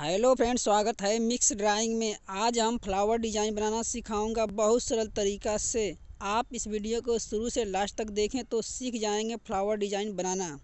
hello friends स्वागत है mix drawing में आज हम फ्लावर डिज़ाइन बनाना सिखाऊंगा बहुत सरल तरीका से आप इस वीडियो को शुरू से लास्ट तक देखें तो सीख जाएंगे फ्लावर डिज़ाइन बनाना